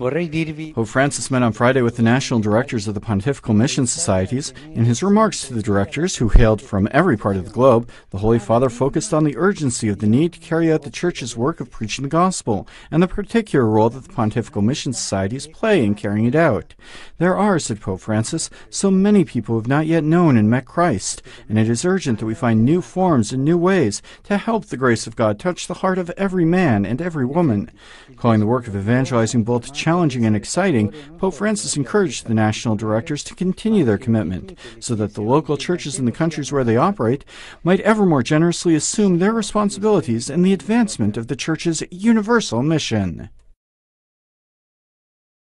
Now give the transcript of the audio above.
Pope Francis met on Friday with the national directors of the Pontifical Mission Societies. In his remarks to the directors, who hailed from every part of the globe, the Holy Father focused on the urgency of the need to carry out the Church's work of preaching the gospel and the particular role that the Pontifical Mission Societies play in carrying it out. There are, said Pope Francis, so many people who have not yet known and met Christ, and it is urgent that we find new forms and new ways to help the grace of God touch the heart of every man and every woman, calling the work of evangelizing both China challenging and exciting, Pope Francis encouraged the national directors to continue their commitment so that the local churches in the countries where they operate might ever more generously assume their responsibilities in the advancement of the Church's universal mission.